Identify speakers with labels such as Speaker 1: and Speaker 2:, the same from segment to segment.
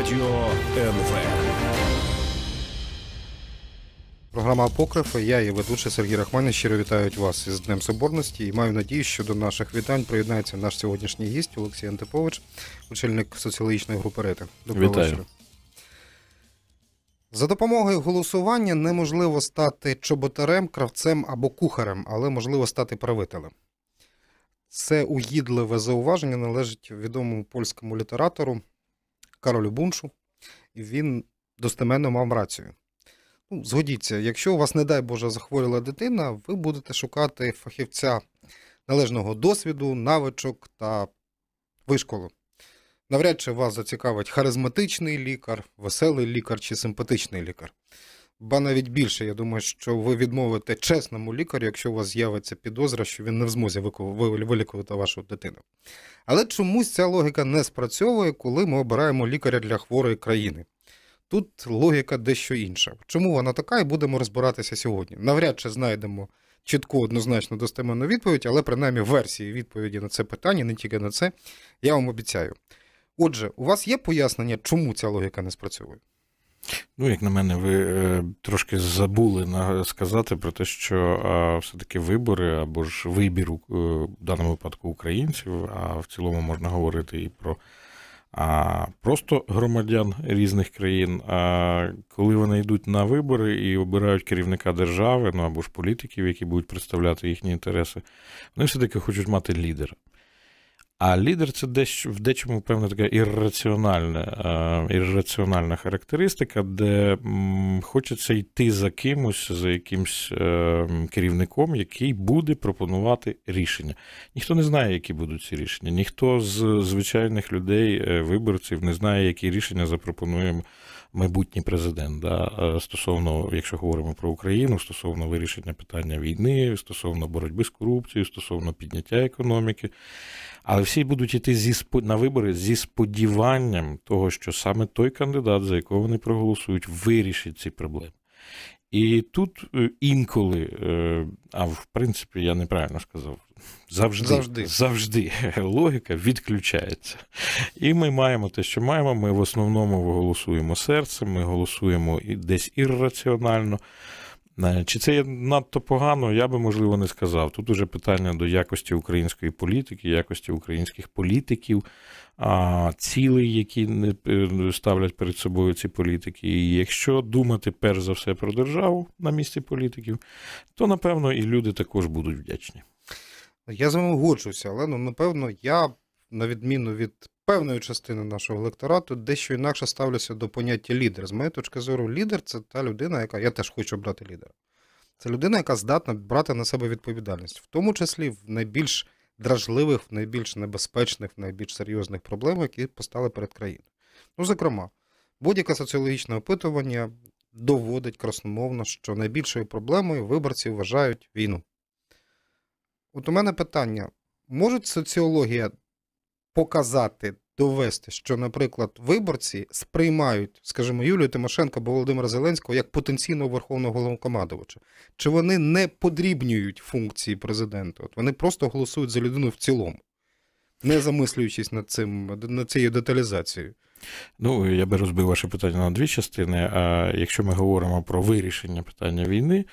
Speaker 1: Радіо НВ. Програма Апокрифи. Я і ведучий Сергій Рахманін щиро вітають вас із Днем Соборності і маю надію, що до наших вітань приєднається наш сьогоднішній гість Олексій Антипович, очільник соціологічної групи Рети. Доброго Вітаю. вечора. За допомогою голосування неможливо стати чоботарем, кравцем або кухарем, але можливо стати правителем. Це угідливе зауваження належить відомому польському літератору Каролю Буншу, і він достеменно мав рацію. Ну, Згодіться, якщо у вас, не дай Боже, захворіла дитина, ви будете шукати фахівця належного досвіду, навичок та вишколу. Навряд чи вас зацікавить харизматичний лікар, веселий лікар чи симпатичний лікар. Ба навіть більше, я думаю, що ви відмовите чесному лікарю, якщо у вас з'явиться підозра, що він не в змозі вилікувати вашу дитину. Але чомусь ця логіка не спрацьовує, коли ми обираємо лікаря для хворої країни. Тут логіка дещо інша. Чому вона така, і будемо розбиратися сьогодні? Навряд чи знайдемо чітку, однозначно достеменну відповідь, але принаймні версії відповіді на це питання, не тільки на це, я вам обіцяю. Отже, у вас є пояснення, чому ця логіка не спрацьовує?
Speaker 2: Ну, як на мене, ви е, трошки забули сказати про те, що все-таки вибори або ж вибір е, в даному випадку українців, а в цілому можна говорити і про а просто громадян різних країн. А коли вони йдуть на вибори і обирають керівника держави, ну або ж політиків, які будуть представляти їхні інтереси, вони все-таки хочуть мати лідера. А лідер це дещо в дечому певна така ірраціональна е, ірраціональна характеристика, де хочеться йти за кимось, за якимсь е, керівником, який буде пропонувати рішення. Ніхто не знає, які будуть ці рішення. Ніхто з звичайних людей, е, виборців не знає, які рішення запропонуємо майбутній президент да, е, стосовно, якщо говоримо про Україну, стосовно вирішення питання війни, стосовно боротьби з корупцією, стосовно підняття економіки. Але всі будуть йти зі на вибори зі сподіванням того, що саме той кандидат, за якого вони проголосують, вирішить ці проблеми. І тут е, інколи, е, а в принципі, я неправильно сказав, Завжди завжди. завжди логіка відключається. І ми маємо те, що маємо. Ми в основному голосуємо серцем, ми голосуємо десь ірраціонально. Е, чи це є надто погано, я би, можливо, не сказав. Тут уже питання до якості української політики, якості українських політиків, цілей, які е, ставлять перед собою ці політики. І якщо думати перш за все
Speaker 1: про державу на місці політиків, то напевно і люди також будуть вдячні. Я з вами годжуся, але ну, напевно, я, на відміну від певної частини нашого електорату, дещо інакше ставлюся до поняття лідер. З моєї точки зору, лідер це та людина, яка я теж хочу брати лідера. Це людина, яка здатна брати на себе відповідальність, в тому числі в найбільш дражливих, в найбільш небезпечних, в найбільш серйозних проблемах, які постали перед країною. Ну, зокрема, будь-яке соціологічне опитування доводить красномовно, що найбільшою проблемою виборці вважають війну. От у мене питання: може соціологія показати, довести, що, наприклад, виборці сприймають, скажімо, Юлію Тимошенко або Володимира Зеленського як потенційного верховного головнокомандувача? Чи вони не подрібнюють функції президента? От Вони просто голосують за людину в цілому, не замислюючись над цим, над цією деталізацією.
Speaker 2: Ну, я би розбив ваше питання на дві частини. А якщо ми говоримо про вирішення питання війни,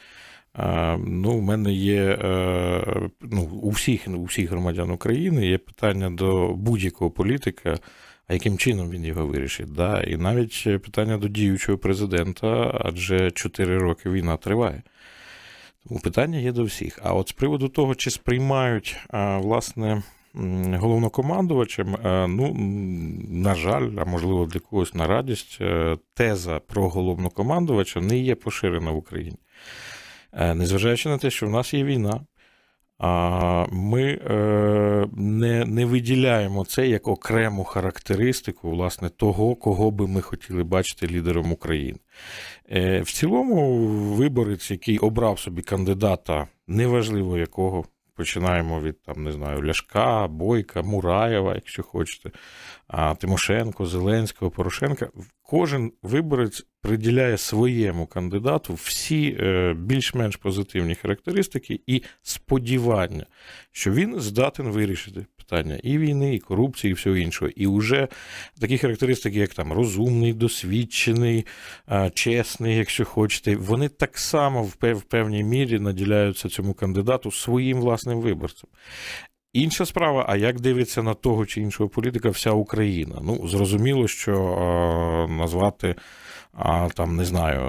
Speaker 2: Ну, У мене є е, ну, у всіх у всіх громадян України є питання до будь-якого політика, а яким чином він його вирішить. Да? І навіть питання до діючого президента, адже 4 роки війна триває. Тому питання є до всіх. А от з приводу того, чи сприймають власне головнокомандувачем, е, ну, на жаль, а можливо для когось на радість, е, теза про головнокомандувача не є поширена в Україні. Е, незважаючи на те, що в нас є війна, ми е, не не виділяємо це як окрему характеристику власне, того, кого би ми хотіли бачити лідером України. Е, в цілому, виборець, який обрав собі кандидата, неважливо якого. Починаємо від там, не знаю, Ляшка, Бойка, Мураєва, якщо хочете. Тимошенко, Зеленського, Порошенка. Кожен виборець приділяє своєму кандидату всі е, більш-менш позитивні характеристики і сподівання, що він здатен вирішити питання і війни, і корупції, і всього іншого. І вже такі характеристики, як там розумний, досвідчений, чесний, якщо хочете, вони так само в певній мірі наділяються цьому кандидату своїм власним виборцем. Інша справа, а як дивиться на того чи іншого політика вся Україна? Ну, зрозуміло, що е, назвати а там не знаю,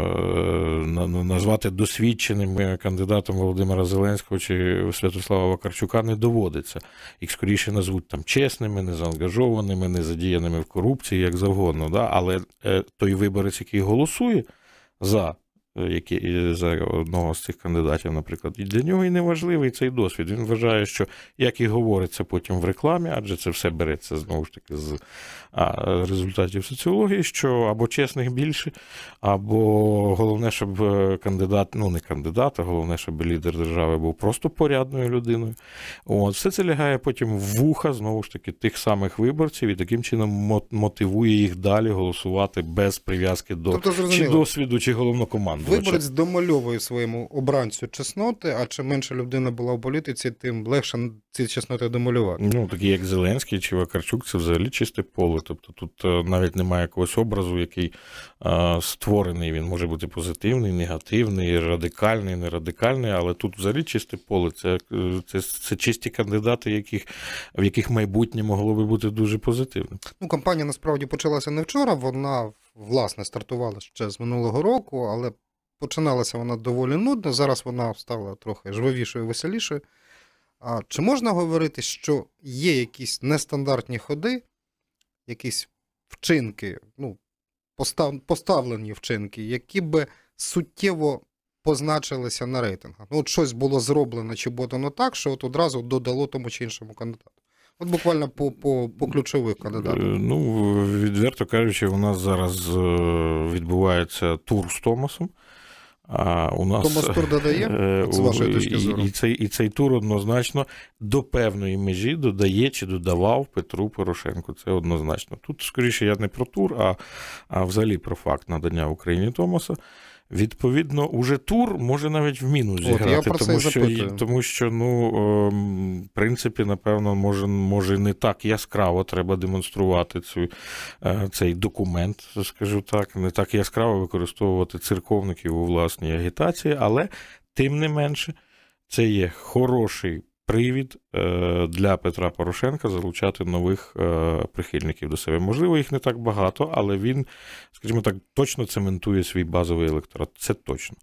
Speaker 2: е, назвати досвідченим е, кандидатом Володимира Зеленського чи Святослава Вакарчука не доводиться. Їх скоріше назвуть там чесними, незаангажованими, незадіяними в корупції, як завгодно. Да? Але е, той виборець, який голосує за які за одного з цих кандидатів, наприклад, і для нього і не важливий цей досвід. Він вважає, що як і говориться потім в рекламі, адже це все береться знову ж таки з результатів соціології, що або чесних більше, або головне, щоб е, кандидат, ну не кандидат, а головне, щоб лідер держави був просто порядною людиною. От все це лягає потім в вуха знову ж таки тих самих виборців, і таким чином мотивує їх далі голосувати без прив'язки до тобто, чи досвіду, чи головнокоманди. Виборець
Speaker 1: домальовує своєму обранцю чесноти, а чим менше людина була в політиці, тим легше ці чесноти домалювати.
Speaker 2: Ну, такі як Зеленський чи Вакарчук, це взагалі чисте поле. Тобто тут е, навіть немає якогось образу, який а, е, створений. Він може бути позитивний, негативний, радикальний, нерадикальний, але тут взагалі чисте поле. Це е, це, це чисті кандидати, яких, в яких майбутнє могло би бути дуже позитивним.
Speaker 1: Ну, кампанія насправді почалася не вчора, вона власне стартувала ще з минулого року, але починалася вона доволі нудно, зараз вона стала трохи жвавішою, веселішою. А Чи можна говорити, що є якісь нестандартні ходи, якісь вчинки, ну, постав, поставлені вчинки, які би суттєво позначилися на рейтингах? Ну, от щось було зроблено чи бодано так, що от одразу додало тому чи іншому кандидату. От буквально по по, по ключових е, кандидатах.
Speaker 2: Ну, відверто кажучи, у нас зараз е, відбувається тур з Томасом. А у нас Томас Тур додає е, з вашої точки зору? І, і, цей, і цей тур однозначно до певної межі додає чи додавав Петру Порошенку. Це однозначно. Тут, скоріше, я не про тур, а, а взагалі про факт надання Україні Томаса. Відповідно, уже тур може навіть в мінус зіграти, От, тому, що, тому що ну, ем, в принципі, напевно, може може не так яскраво треба демонструвати цю, е, цей документ, скажу так, не так яскраво використовувати церковників у власній агітації, але тим не менше, це є хороший привід е, для Петра Порошенка залучати нових е, прихильників до себе. Можливо, їх не так багато, але він, скажімо так, точно цементує свій базовий електорат. Це точно.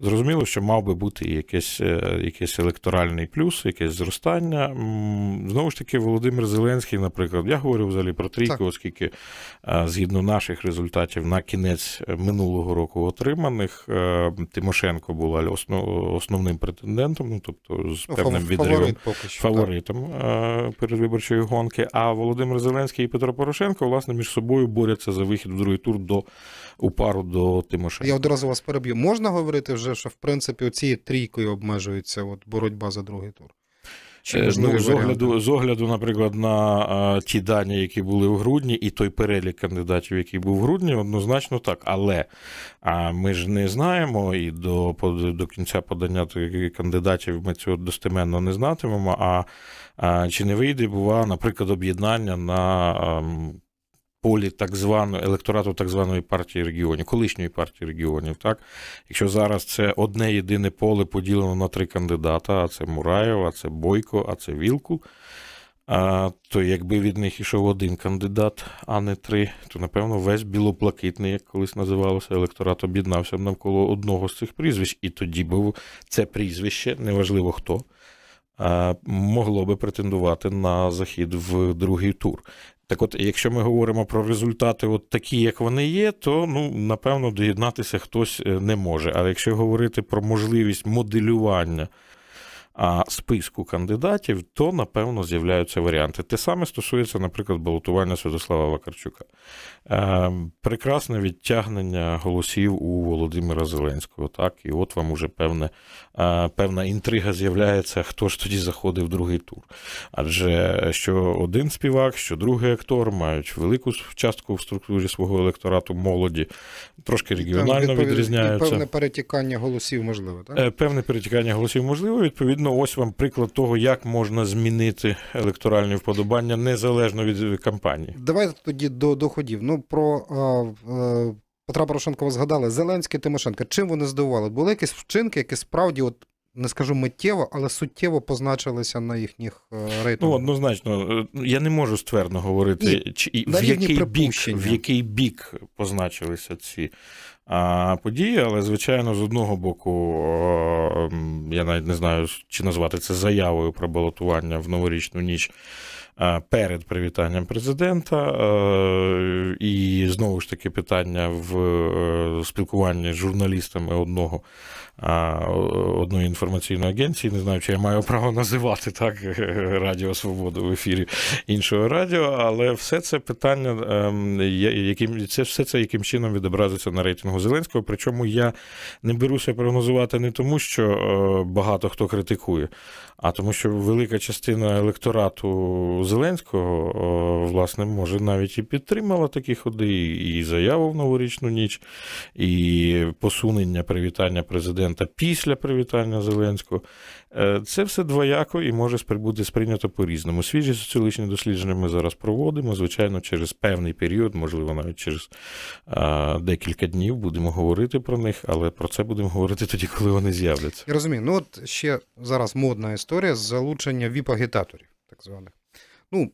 Speaker 2: Зрозуміло, що мав би бути якийсь, е, якийсь електоральний плюс, якесь зростання. Знову ж таки, Володимир Зеленський, наприклад, я говорю взагалі про трійку, оскільки згідно наших результатів на кінець минулого року отриманих Тимошенко була основним претендентом, ну тобто з ну, певним відривом фаворит поки що, фаворитом так. Е, передвиборчої гонки. А Володимир Зеленський і Петро Порошенко власне між собою борються за вихід в другий тур до упару до Тимошенка. Я
Speaker 1: одразу вас переб'ю. Можна говорити вже, що в принципі цією трійкою обмежується от боротьба за другий тур. Чи е, ну, з огляду,
Speaker 2: з огляду, наприклад, на а, ті дані, які були в грудні, і той перелік кандидатів, який був в грудні, однозначно так. Але а ми ж не знаємо, і до до кінця подання кандидатів ми цього достеменно не знатимемо. А, а чи не вийде, бува, наприклад, об'єднання на. А, ем, полі так званої електорату так званої партії регіонів, колишньої партії регіонів. Так, Якщо зараз це одне єдине поле поділено на три кандидата: а це Мураєв, а це Бойко, а це Вілку. А, То якби від них ішов один кандидат, а не три, то напевно весь білоплакитний, як колись називалося, електорат об'єднався б навколо одного з цих прізвищ, і тоді б це прізвище, неважливо хто, могло би претендувати на захід в другий тур. Так от, якщо ми говоримо про результати, от такі, як вони є, то ну напевно доєднатися хтось е, не може. Але якщо говорити про можливість моделювання а списку кандидатів, то напевно з'являються варіанти. Те саме стосується, наприклад, балотування Святослава Вакарчука. Ем, прекрасне відтягнення голосів у Володимира Зеленського. Так, і от вам уже певне, е, певна інтрига з'являється, хто ж тоді заходив в другий тур. Адже що один співак, що другий актор мають велику частку в структурі свого електорату молоді, трошки регіонально Там відрізняються. Певне
Speaker 1: перетікання голосів можливо, так? Е,
Speaker 2: певне перетікання голосів можливо. Відповідно, ось вам приклад того, як можна змінити електоральні вподобання незалежно від е, кампанії.
Speaker 1: Давайте тоді до доходів. Ну про а, а, е, Петра Порошенка ви згадали, Зеленський Тимошенко. Чим вони здивували? Були якісь вчинки, які справді, от не скажу миттєво, але суттєво позначилися на їхніх
Speaker 2: е, рейтингах? Ну, однозначно, е, я не можу ствердно говорити, І, чи, в, який бік, в який бік позначилися ці. Події, але, звичайно, з одного боку, я навіть не знаю, чи назвати це заявою про балотування в новорічну ніч перед привітанням президента, е, і знову ж таки питання в е, спілкуванні з журналістами одного одної інформаційної агенції, не знаю, чи я маю право називати так Радіо Свободу в ефірі іншого радіо, але все це питання, ем, яким це все це яким чином відобразиться на рейтингу Зеленського. Причому я не беруся прогнозувати не тому, що е, багато хто критикує, а тому, що велика частина електорату Зеленського, е, власне, може навіть і підтримала такі ходи, і заяву в новорічну ніч, і посунення привітання президента президента після привітання Зеленського. Е, це все двояко і може бути сприйнято по-різному. Свіжі соціологічні дослідження ми зараз проводимо. Звичайно, через певний період, можливо, навіть через декілька днів будемо говорити про них, але про це будемо говорити тоді, коли вони з'являться.
Speaker 1: Я розумію. Ну от ще зараз модна історія з залучення віп-агітаторів, так званих. Ну,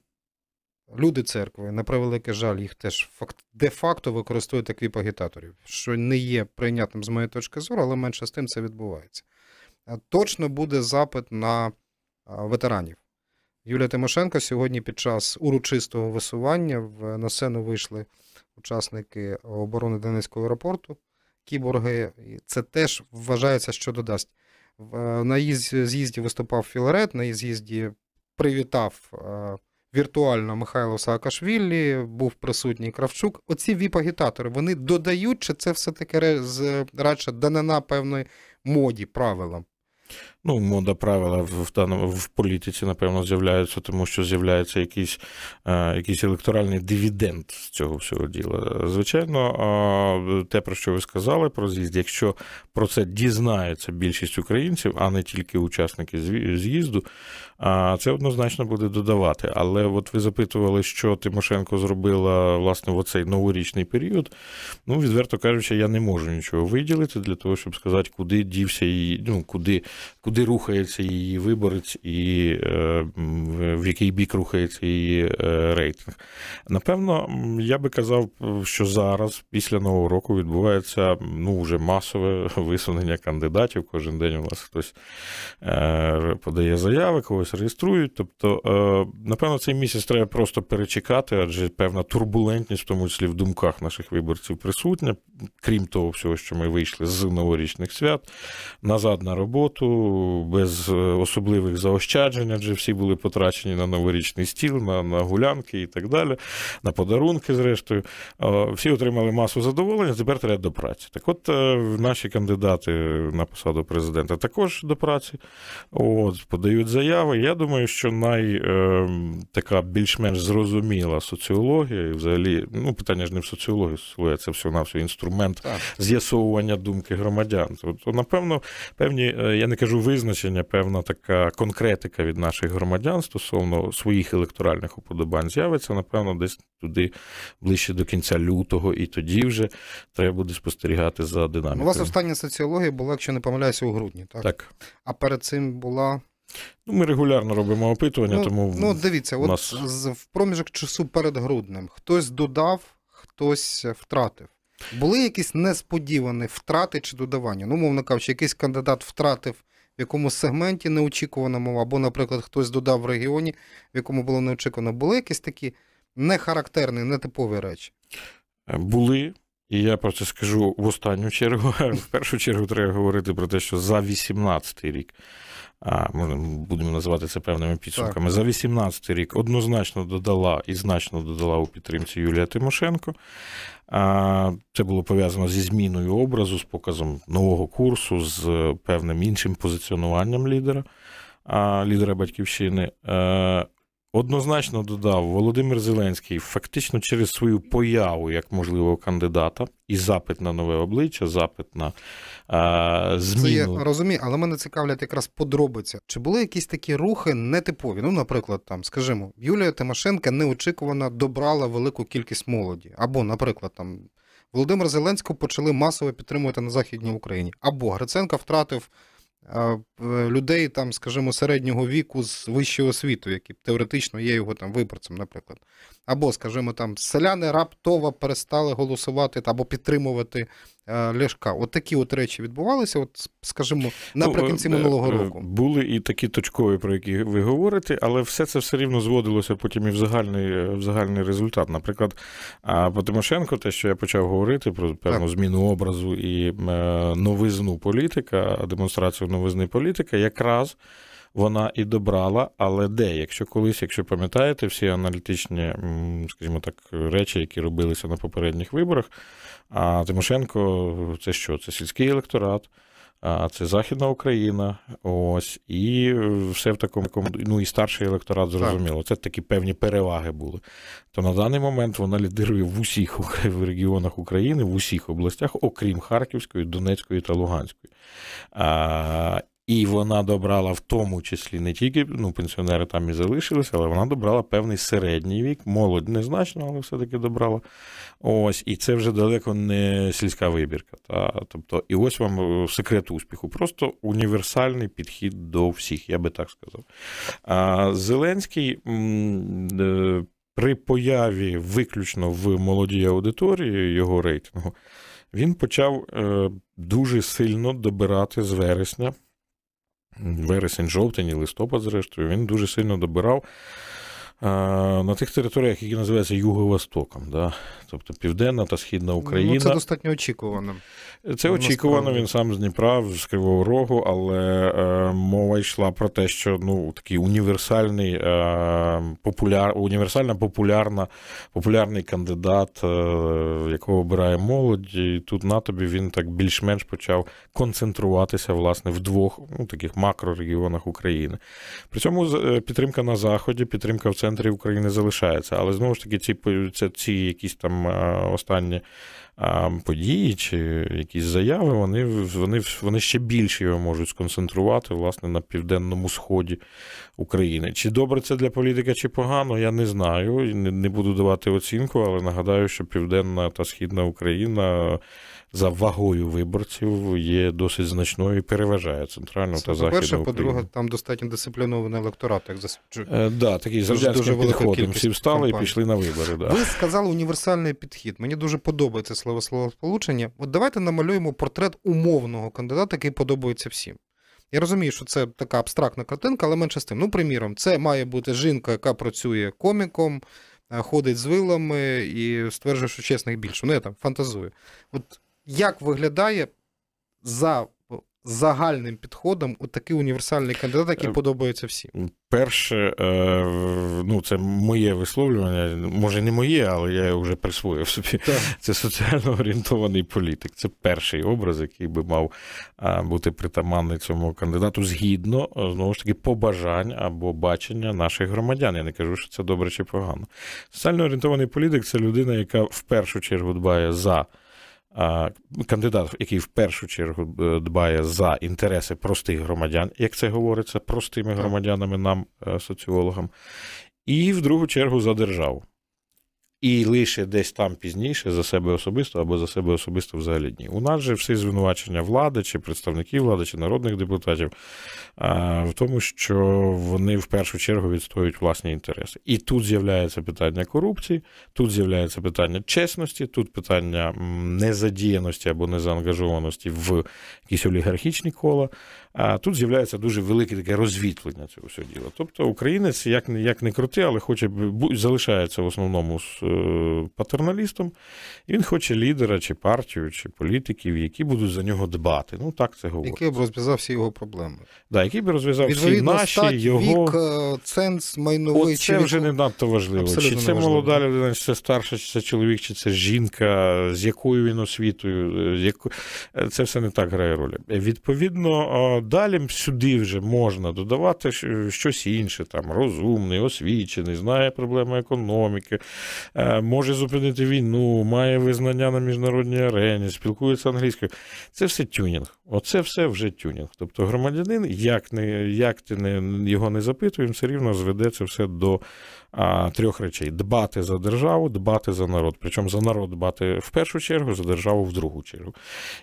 Speaker 1: Люди церкви, на превелике жаль, їх теж факт де-факто використовують як віп-агітаторів, що не є прийнятним з моєї точки зору, але менше з тим це відбувається. Точно буде запит на ветеранів. Юлія Тимошенко сьогодні під час урочистого висування в на сцену вийшли учасники оборони Донецького аеропорту, кіборги. Це теж вважається, що додасть. На її з'їзді виступав Філарет, на її з'їзді привітав віртуально Михайло Саакашвілі, був присутній Кравчук. Оці віп-агітатори вони додають, чи це все таки радше данина певної моді правилам?
Speaker 2: Ну, мода правила в даному в політиці, напевно, з'являються, тому що з'являється якийсь е, якийсь електоральний дивіденд з цього всього діла. Звичайно, те, про що ви сказали, про з'їзд, якщо про це дізнається більшість українців, а не тільки учасники з'їзду, це однозначно буде додавати. Але от ви запитували, що Тимошенко зробила власне в оцей новорічний період. Ну, відверто кажучи, я не можу нічого виділити для того, щоб сказати, куди дівся її, ну куди, куди куди рухається її виборець і е, в який бік рухається її е, рейтинг. Напевно, я би казав, е, що зараз, після нового року, відбувається ну, вже масове висунення кандидатів. Кожен день у нас хтось подає заяви, когось реєструють. Тобто, напевно, цей місяць треба просто перечекати, адже певна турбулентність, в тому числі в думках наших виборців, присутня. Крім того, всього, що ми вийшли з новорічних свят назад на роботу без е, особливих заощаджень, адже всі були потрачені на новорічний стіл, на, на гулянки і так далі, на подарунки, зрештою. Всі отримали масу задоволення, тепер треба до праці. Так от е, наші кандидати на посаду президента також до праці от, подають заяви. Я думаю, що най е, така більш-менш зрозуміла соціологія, і взагалі, ну питання ж не в соціології, соціологія це все на все інструмент з'ясовування думки громадян. Тобто, напевно, певні, я не кажу ви визначення, певна така конкретика від наших громадян стосовно своїх електоральних уподобань з'явиться, напевно, десь туди ближче до кінця лютого, і тоді вже треба буде спостерігати за динамікою. Ну, у вас
Speaker 1: остання соціологія була, якщо не помиляюся, у грудні, так? Так. А перед цим була. Ну, Ми регулярно робимо опитування, ну, тому. Ну, дивіться, от нас... в проміжок часу перед груднем хтось додав, хтось втратив. Були якісь несподівані втрати чи додавання? Ну, мовно кажучи, якийсь кандидат втратив в якомусь сегменті неочікуваному, або, наприклад, хтось додав в регіоні, в якому було неочікувано, були якісь такі нехарактерні, нетипові речі?
Speaker 2: Е, були. І я про це скажу в останню чергу. В першу чергу треба говорити про те, що за 18-й рік, а можна будемо називати це певними підсумками, так. за 18-й рік однозначно додала і значно додала у підтримці Юлія Тимошенко. Це було пов'язано зі зміною образу, з показом нового курсу, з певним іншим позиціонуванням лідера, лідера батьківщини. Е, однозначно додав Володимир Зеленський фактично через свою появу як можливого кандидата і запит на нове обличчя, запит на а, е, зміну. Це я
Speaker 1: розумію, але мене цікавлять якраз подробиці. Чи були якісь такі рухи нетипові? Ну, наприклад, там, скажімо, Юлія Тимошенка неочікувано добрала велику кількість молоді, або, наприклад, там. Володимир Зеленського почали масово підтримувати на Західній Україні. Або Гриценко втратив Е, людей, там, скажімо, середнього віку з вищого освітою, які теоретично є його там виборцем, наприклад. Або, скажімо, там селяни раптово перестали голосувати або підтримувати Е, Ляшка. От такі от речі відбувалися, от, скажімо, наприкінці ну, е, минулого е, року.
Speaker 2: Були і такі точкові, про які ви говорите, але все це все рівно зводилося потім і в загальний в загальний результат. Наприклад, по Тимошенко, те, що я почав говорити про певну зміну образу і новизну політика, демонстрацію новизни політика, якраз. Вона і добрала, але де, якщо колись, якщо пам'ятаєте, всі аналітичні, скажімо так, речі, які робилися на попередніх виборах, а Тимошенко це що? Це сільський електорат, а це Західна Україна. Ось, і все в такому ну і старший електорат зрозуміло. Це такі певні переваги були. То на даний момент вона лідирує в усіх регіонах України, в усіх областях, окрім Харківської, Донецької та Луганської. А, і вона добрала в тому числі не тільки ну, пенсіонери там і залишилися, але вона добрала певний середній вік, молодь незначно, але все-таки добрала. Ось, і це вже далеко не сільська вибірка. Та, Тобто, і ось вам е, секрет успіху. Просто універсальний підхід до всіх, я би так сказав. А Зеленський. Е, при появі виключно в молодій аудиторії його рейтингу він почав е, дуже сильно добирати з вересня вересень, жовтень і листопад, зрештою, він дуже сильно добирав. На тих територіях, які називаються Юго-Востоком, да, тобто Південна та Східна ну, Україна. Ну, Це
Speaker 1: достатньо очікувано. Це ну, очікувано, він
Speaker 2: сам з Дніпра, з Кривого Рогу, але е, мова йшла про те, що ну, такий універсальний, е, популяр, універсальна популярна, популярний кандидат, е, якого обирає молодь, і тут на тобі він так більш-менш почав концентруватися власне, в двох ну, таких макрорегіонах України. При цьому е, підтримка на Заході, підтримка в центрі України залишається. Але знову ж таки, ці, це ці якісь там. Е, останні події чи якісь заяви, вони вони, вони ще більше його можуть сконцентрувати власне, на південному сході України. Чи добре це для політика, чи погано, я не знаю. Не буду давати оцінку, але нагадаю, що Південна та Східна Україна за вагою виборців є досить значною і переважає центральну Це та західну По-перше, по-друге,
Speaker 1: там достатньо дисциплінований електорат, як засвідчує. Е, да, такий з радянським підходом. Всі встали компаній. і пішли на вибори. Да. Ви сказали універсальний підхід. Мені дуже подобається слово сполучення. От давайте намалюємо портрет умовного кандидата, який подобається всім. Я розумію, що це така абстрактна картинка, але менше з тим. Ну, приміром, це має бути жінка, яка працює коміком, е, ходить з вилами і стверджує, що чесних більше. Ну, я там фантазую. От як виглядає за загальним підходом у такий універсальний кандидат, який е, подобається всім?
Speaker 2: Перше, е, ну це моє висловлювання, може не моє, але я вже присвоїв собі. Так. Це соціально орієнтований політик. Це перший образ, який би мав е, бути притаманний цьому кандидату згідно знову ж таки побажань або бачення наших громадян. Я не кажу, що це добре чи погано. Соціально орієнтований політик це людина, яка в першу чергу дбає за. Кандидат, який в першу чергу е, дбає за інтереси простих громадян, як це говориться, простими громадянами, нам, е, соціологам, і в другу чергу за державу і лише десь там пізніше за себе особисто або за себе особисто взагалі ні. У нас же всі звинувачення влади, чи представників влади, чи народних депутатів в тому, що вони в першу чергу відстоюють власні інтереси. І тут з'являється питання корупції, тут з'являється питання чесності, тут питання незадіяності або незаангажованості в якісь олігархічні кола. А тут з'являється дуже велике таке розвітлення цього всього діла. Тобто українець як не як не крути, але хоче залишається в основному з е, патерналістом. І він хоче лідера, чи партію, чи політиків, які будуть за нього дбати. Ну так це
Speaker 1: говорить. Який б розв'язав всі його проблеми.
Speaker 2: Да, який б розв'язав всі наші стать, його
Speaker 1: е, ценз, майновий О, Це чи вже не надто важливо. Абсолютно чи це молода
Speaker 2: людина, чи це старша, чи це чоловік, чи це жінка, з якою він освітою. Е, це все не так грає роль. Відповідно далі сюди вже можна додавати щось інше, там розумний, освічений, знає проблеми економіки, е, може зупинити війну, має визнання на міжнародній арені, спілкується англійською. Це все тюнінг. Оце все вже тюнінг. Тобто громадянин, як не як ти не його не запитуємо, все рівно зведе це все до трьох речей: дбати за державу, дбати за народ. Причому за народ дбати в першу чергу, за державу в другу чергу.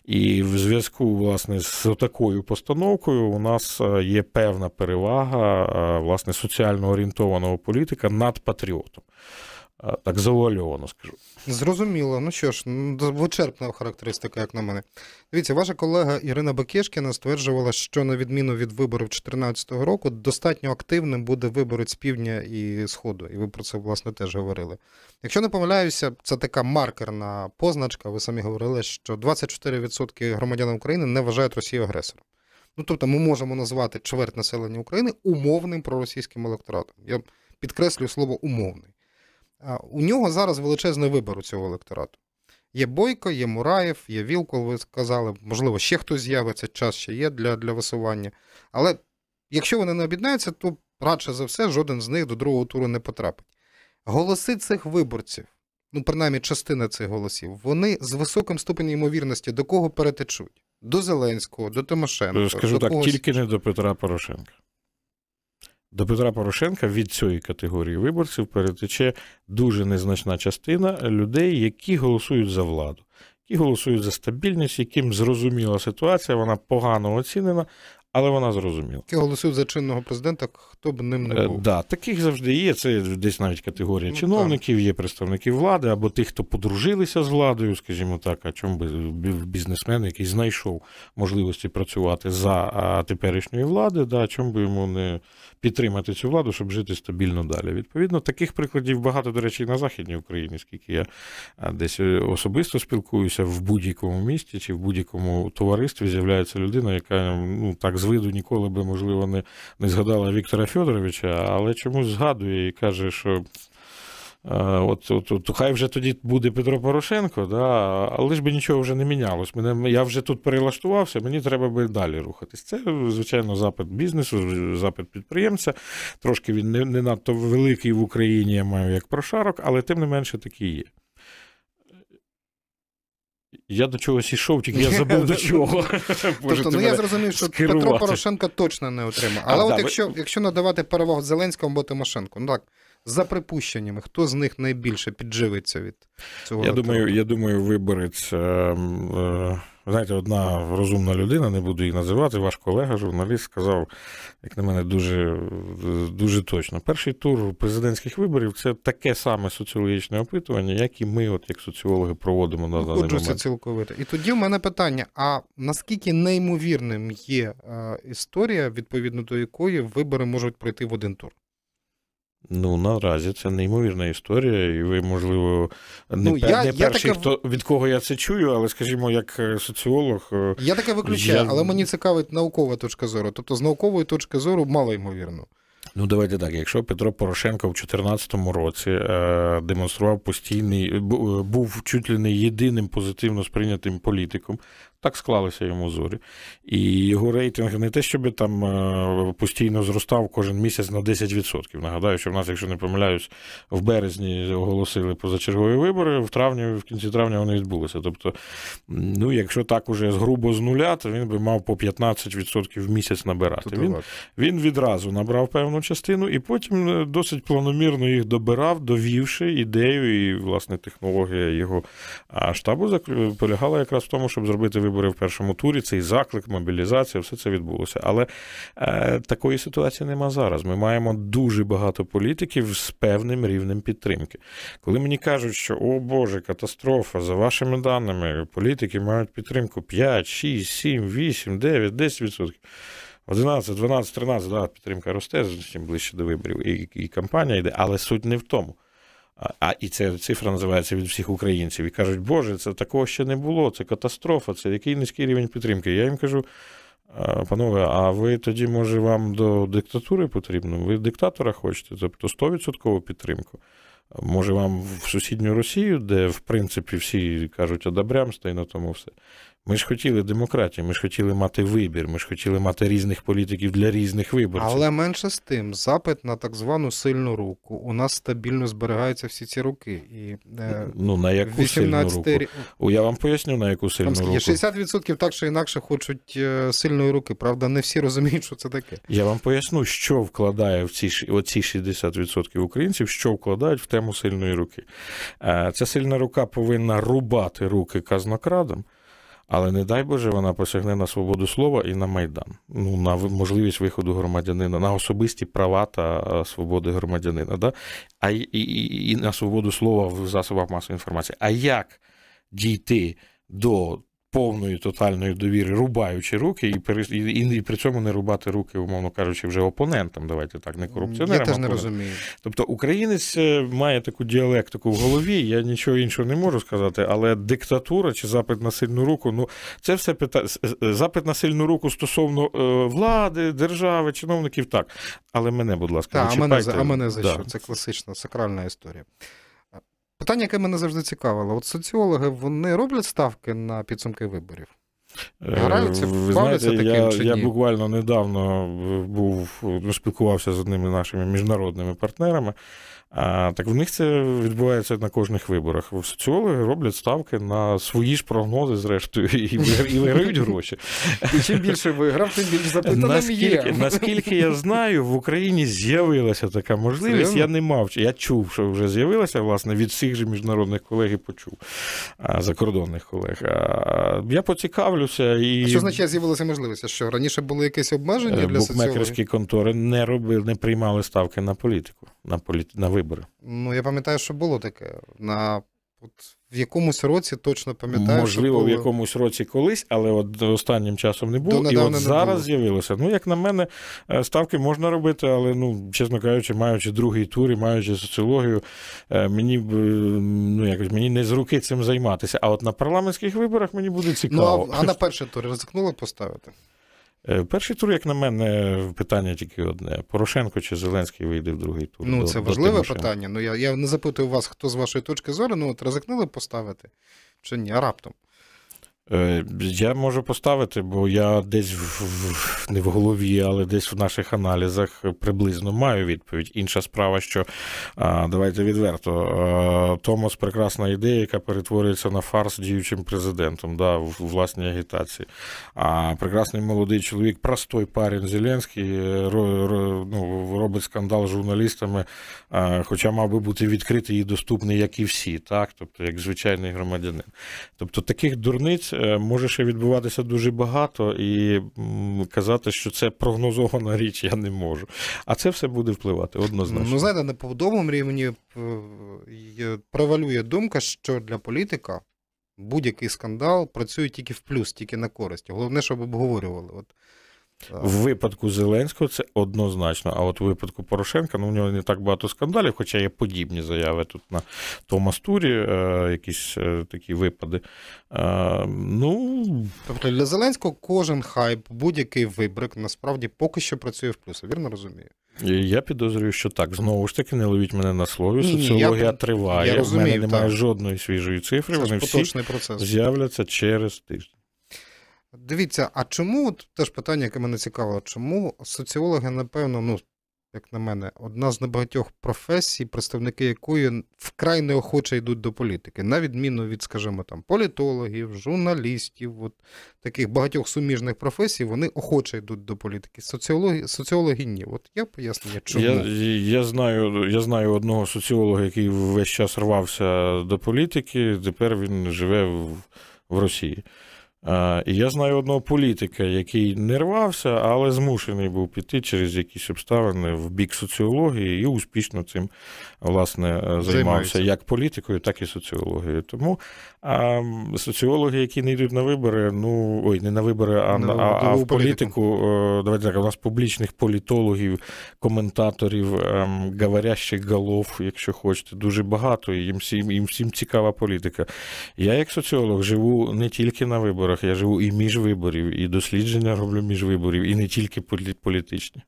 Speaker 2: І в зв'язку власне з такою постановкою у нас е, є певна перевага е, власне соціально орієнтованого політика над патріотом. Е, так завуальовано скажу.
Speaker 1: Зрозуміло. Ну що ж, вичерпна характеристика, як на мене. Дивіться, ваша колега Ірина Бакешкіна стверджувала, що на відміну від виборів 2014 року достатньо активним буде вибори з півдня і сходу. І ви про це власне теж говорили. Якщо не помиляюся, це така маркерна позначка. Ви самі говорили, що 24% громадян України не вважають Росію агресором. Ну тобто, ми можемо назвати чверть населення України умовним проросійським електоратом. Я підкреслюю слово умовний. У нього зараз величезний вибір у цього електорату. Є Бойко, є Мураєв, є Вілкол, ви сказали, можливо, ще хтось з'явиться, час ще є для для висування. Але якщо вони не об'єднаються, то радше за все жоден з них до другого туру не потрапить. Голоси цих виборців, ну принаймні частина цих голосів, вони з високим ступенем ймовірності до кого перетечуть? До Зеленського, до Тимошенка. Скажу до так, когось... тільки
Speaker 2: не до Петра Порошенка. До Петра Порошенка від цієї категорії виборців перетече дуже незначна частина людей, які голосують за владу, які голосують за стабільність, яким зрозуміла ситуація, вона погано оцінена, але вона зрозуміла. Який
Speaker 1: голосив за чинного президента, хто б ним не е, був.
Speaker 2: Да, Таких завжди є. Це десь навіть категорія ну, чиновників, так. є представники влади, або тих, хто подружилися з владою, скажімо так, а чому бізнесмен, який знайшов можливості працювати за теперішньої влади, да, чому би йому не підтримати цю владу, щоб жити стабільно далі. Відповідно, таких прикладів багато, до речі, і на Західній Україні, скільки я десь е, особисто спілкуюся в будь-якому місті чи в будь-якому товаристві з'являється людина, яка ну так з виду ніколи би, можливо, не, не згадала Віктора Федоровича, але чомусь згадує і каже, що. Е, от, от, от, Хай вже тоді буде Петро Порошенко, да, але ж би нічого вже не мінялось. Мене, Я вже тут перелаштувався, мені треба би далі рухатись. Це, звичайно, запит бізнесу, запит підприємця. Трошки він не, не надто великий в Україні, я маю як прошарок, але тим не менше такий є.
Speaker 1: Я до чогось ішов, тільки я забув до чого. Боже, тобто, ну я зрозумів, що скерувати. Петро Порошенко точно не отримав. Але а, от да, якщо ви... якщо надавати перевагу Зеленському або Тимошенко, ну так, за припущеннями, хто з них найбільше підживиться від цього? Я
Speaker 2: думаю, я думаю, виборець. Ем, е, знаєте, одна розумна людина, не буду її називати, ваш колега, журналіст, сказав, як на мене, дуже дуже точно. Перший тур президентських виборів це таке саме соціологічне опитування, як і ми, от як соціологи, проводимо на даний Отже, момент.
Speaker 1: цілковито. І тоді в мене питання: а наскільки неймовірним є е, історія, відповідно до якої вибори можуть пройти в один тур?
Speaker 2: Ну, наразі це неймовірна історія, і ви, можливо, не, ну, я, не перший, таке... хто від кого я це чую, але, скажімо, як е, соціолог. Е, я таке виключаю, я... але мені
Speaker 1: цікавить наукова точка зору. Тобто, з наукової точки зору мало ймовірно. Ну, давайте так. Якщо
Speaker 2: Петро Порошенко в 2014 році е, демонстрував постійний, е, був чуть ли не єдиним позитивно сприйнятим політиком, так склалися йому зорі. І його рейтинг не те, щоб там е, постійно зростав кожен місяць на 10%. Нагадаю, що в нас, якщо не помиляюсь, в березні оголосили позачергові вибори, в травні, в кінці травня вони відбулися. Тобто, ну, якщо так уже грубо з нуля, то він би мав по 15% в місяць набирати. він, він відразу набрав певну частину і потім е, досить планомірно їх добирав, довівши ідею, і, власне, технологія його штабу полягала якраз в тому, щоб зробити вибори вибори в першому турі, цей заклик, мобілізація, все це відбулося. Але е, такої ситуації нема зараз. Ми маємо дуже багато політиків з певним рівнем підтримки. Коли мені кажуть, що о Боже, катастрофа, за вашими даними, політики мають підтримку 5, 6, 7, 8, 9, 10 відсотків. 11, 12, 13, да, підтримка росте, чим ближче до виборів, і і кампанія йде, але суть не в тому. А і ця цифра називається від всіх українців. І кажуть, Боже, це такого ще не було, це катастрофа, це який низький рівень підтримки. Я їм кажу, панове, а ви тоді, може, вам до диктатури потрібно? Ви диктатора хочете, тобто 100% підтримку. Може, вам в сусідню Росію, де, в принципі, всі кажуть одобрямство і на тому все. Ми ж хотіли демократію, ми ж хотіли мати вибір, ми ж хотіли мати різних політиків для різних виборів. Але
Speaker 1: менше з тим, запит на так звану сильну руку. У нас стабільно зберігаються всі ці руки. І, е, Ну на яку 18... сильну
Speaker 2: руку? я вам поясню, на яку сильну Там, руку.
Speaker 1: 60% так чи інакше хочуть е, сильної руки. Правда, не всі розуміють, що це таке.
Speaker 2: Я вам поясню, що вкладає в ці оці 60% українців, що вкладають в тему сильної руки. Е, ця сильна рука повинна рубати руки казнокрадам. Але не дай Боже, вона посягне на свободу слова і на майдан. Ну на можливість виходу громадянина, на особисті права та е, свободи громадянина, да? а і, і, і на свободу слова в засобах масової інформації. А як дійти до повної тотальної довіри, рубаючи руки, і при, і, і при цьому не рубати руки, умовно кажучи, вже опонентам. Давайте так, не корупціонерам. Я теж не розумію. Тобто українець е, має таку діалектику в голові. Я нічого іншого не можу сказати, але диктатура чи запит на сильну руку ну це все питання. Е, запит на сильну руку стосовно е, влади, держави, чиновників, так. Але мене, будь ласка, Та, не А мене а мене за да. що?
Speaker 1: Це класична сакральна історія. Питання, яке мене завжди цікавило, от соціологи вони роблять ставки на підсумки виборів? Е, Граються, Ви знаєте, таким я, чи ні? я
Speaker 2: буквально недавно був ну, спілкувався з одними нашими міжнародними партнерами. А, Так в них це відбувається на кожних виборах. Соціологи роблять ставки на свої ж прогнози, зрештою, і виграють гроші. І чим більше
Speaker 1: виграв, тим більше запитаним є. Наскільки я
Speaker 2: знаю, в Україні з'явилася така можливість. Я не мав я чув, що вже з'явилася, власне, від всіх же міжнародних колег і почув закордонних колег. Я поцікавлюся і. А Що
Speaker 1: означає з'явилася можливість? Що раніше були якісь обмеження е, для соціологів? Букмекерські
Speaker 2: контори не робили, не приймали ставки на політику, на політ на вибори вибори.
Speaker 1: Ну я пам'ятаю, що було таке. На от в якомусь році точно пам'ятаю. Можливо, було... в
Speaker 2: якомусь році колись, але от останнім часом не було. і от зараз з'явилося. Ну, як на мене, е, ставки можна робити, але ну, чесно кажучи, маючи другий тур і маючи соціологію, е, мені ну якось мені не з руки цим займатися. А от на парламентських виборах мені буде цікаво. Ну, а, а на
Speaker 1: перший тур ризикнули поставити.
Speaker 2: Е, перший тур, як на мене, питання тільки одне: Порошенко чи Зеленський вийде в другий
Speaker 1: тур. Ну, це до, важливе до питання. Ну я я не запитую вас, хто з вашої точки зору, ну от ризикнули поставити чи ні, а раптом.
Speaker 2: Е, я можу поставити, бо я десь в,
Speaker 1: в,
Speaker 2: не в голові, але десь в наших аналізах приблизно маю відповідь. Інша справа, що а, е, давайте відверто, а, е, Томос прекрасна ідея, яка перетворюється на фарс діючим президентом да, в, в власній агітації. А прекрасний молодий чоловік, простой парень Зеленський, ро, ро, ну, робить скандал з журналістами, а, хоча мав би бути відкритий і доступний, як і всі, так, тобто як звичайний громадянин. Тобто таких дурниць дивись, е, може ще відбуватися дуже багато, і казати, що це прогнозована річ, я не можу. А це все буде впливати однозначно.
Speaker 1: Ну, знаєте, на поводовому рівні е, превалює думка, що для політика будь-який скандал працює тільки в плюс, тільки на користь. Головне, щоб обговорювали. От в
Speaker 2: випадку Зеленського це однозначно. А от у випадку Порошенка, ну в нього не так багато скандалів, хоча є подібні заяви тут на Томас Турі, е, якісь е,
Speaker 1: такі випади. Е, ну... Тобто для Зеленського кожен хайп, будь-який вибрик насправді поки що працює в плюс, вірно розумію?
Speaker 2: Я підозрюю, що так. Знову ж таки, не ловіть мене на слові. Соціологія я, триває. Я розумію, в мене немає так. жодної свіжої цифри. Це Вони всі процес. з'являться через тиждень.
Speaker 1: Дивіться, а чому теж питання, яке мене цікавило, чому соціологи, напевно, ну, як на мене, одна з небагатьох професій, представники якої вкрай неохоче йдуть до політики, на відміну від, скажімо, там, політологів, журналістів, от таких багатьох суміжних професій, вони охоче йдуть до політики. Соціологи, соціологи ні. От я пояснення, чому я
Speaker 2: я, знаю, я знаю одного соціолога, який весь час рвався до політики. Тепер він живе в, в Росії я знаю одного політика, який не рвався, але змушений був піти через якісь обставини в бік соціології і успішно цим власне е, займався як політикою, так і соціологією. Тому а, соціологи, які не йдуть на вибори, ну ой, не на вибори, а ну, на, а, а в політику. Е, давайте так, у нас публічних політологів, коментаторів, ем, говорящих голов, якщо хочете, дуже багато. і Їм всім їм всім цікава політика. Я як соціолог живу не тільки на вибори виборах. Я живу і між виборів, і дослідження роблю між виборів, і не тільки політичні.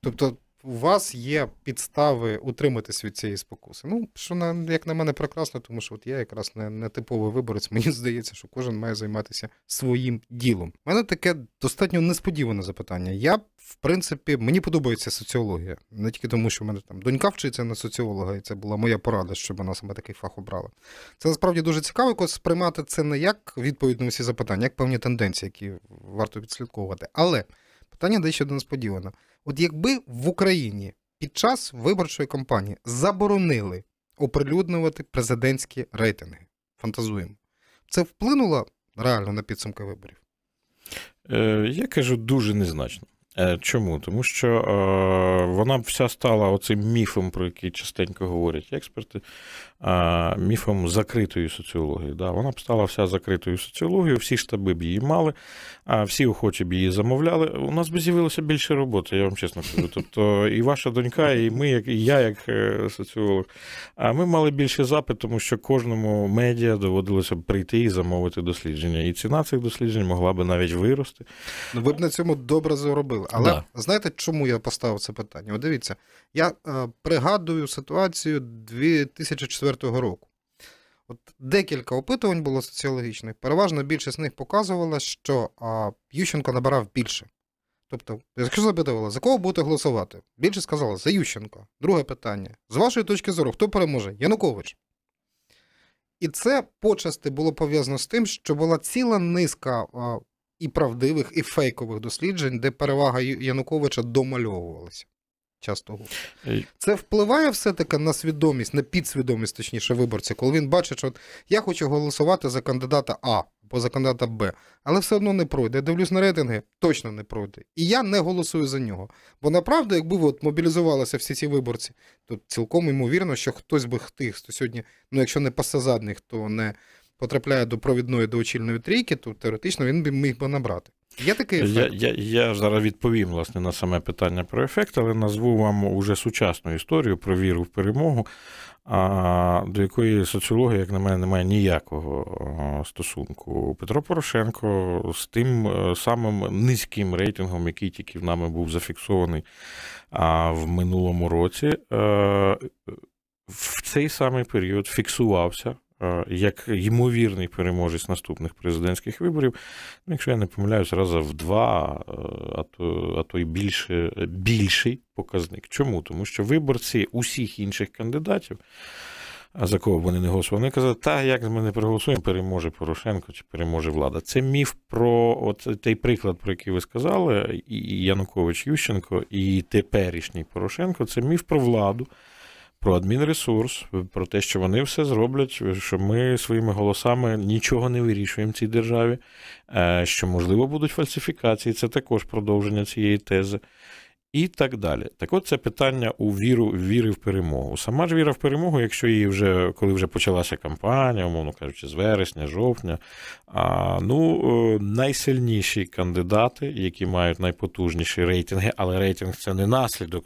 Speaker 1: Тобто у вас є підстави утриматись від цієї спокуси. Ну, що на як на мене прекрасно, тому що от я якраз не, не типовий виборець. Мені здається, що кожен має займатися своїм ділом. У мене таке достатньо несподіване запитання. Я, в принципі, мені подобається соціологія, не тільки тому, що в мене там донька вчиться на соціолога, і це була моя порада, щоб вона саме такий фах обрала. Це насправді дуже цікаво, сприймати це не як відповідь на всі запитання, як певні тенденції, які варто підслідковувати. Але. Питання дещо несподівано. От якби в Україні під час виборчої кампанії заборонили оприлюднювати президентські рейтинги, фантазуємо, це вплинуло реально на підсумки виборів? Е, я
Speaker 2: кажу дуже незначно. Е, чому? Тому що е, вона вся стала оцим міфом, про який частенько говорять експерти, е, міфом закритої соціології. Да? Вона б стала вся закритою соціологією, всі штаби б її мали, а всі охочі б її замовляли. У нас би з'явилося більше роботи, я вам чесно кажу. Тобто, і ваша донька, і ми, як і я, як е, соціолог, а ми мали більше запит, тому що кожному медіа доводилося б прийти і замовити дослідження. І ціна цих досліджень могла би навіть вирости. Ну ви
Speaker 1: б на цьому добре заробили. Але да. знаєте, чому я поставив це питання? О, дивіться, я е, пригадую ситуацію 2004 року. От Декілька опитувань було соціологічних. Переважно більшість з них показувала, що а, Ющенко набирав більше. Тобто, якщо запитували, за кого будете голосувати? Більше сказали за Ющенко. Друге питання. З вашої точки зору, хто переможе? Янукович. І це почасти було пов'язано з тим, що була ціла низка і правдивих, і фейкових досліджень, де перевага Януковича домальовувалася. Часто це впливає все-таки на свідомість, на підсвідомість, точніше, виборця, коли він бачить, що от я хочу голосувати за кандидата А або за кандидата Б, але все одно не пройде. Я дивлюсь на рейтинги, точно не пройде. І я не голосую за нього. Бо направду, якби ви от мобілізувалися всі ці виборці, то цілком ймовірно, що хтось би тих, хто сьогодні, ну якщо не пасазадних, то не потрапляє до провідної до очільної трійки, то теоретично він би міг би набрати. Є такий ефект?
Speaker 2: Я, я я, зараз відповім власне на саме питання про ефект, але назву вам уже сучасну історію про віру в перемогу, а, до якої соціологія, як на мене, немає ніякого стосунку. Петро Порошенко з тим е, самим низьким рейтингом, який тільки в нами був зафіксований а, в минулому році, а, е, в цей самий період фіксувався. Е, як ймовірний переможець наступних президентських виборів, ну, якщо я не помиляюсь, раза в два, е, а то а то й більше, більший показник. Чому? Тому що виборці усіх інших кандидатів, а за кого вони не голосували, вони казали, та як ми не проголосуємо, переможе Порошенко чи переможе влада. Це міф про от той приклад, про який ви сказали, і Янукович Ющенко, і теперішній Порошенко це міф про владу про адмінресурс, про те, що вони все зроблять, що ми своїми голосами нічого не вирішуємо в цій державі, е, що, можливо, будуть фальсифікації, це також продовження цієї тези. І так далі. Так от це питання у віру віри в перемогу. Сама ж віра в перемогу, якщо її вже коли вже почалася кампанія, умовно кажучи, з вересня, жовтня. А, Ну е, найсильніші кандидати, які мають найпотужніші рейтинги, але рейтинг це не наслідок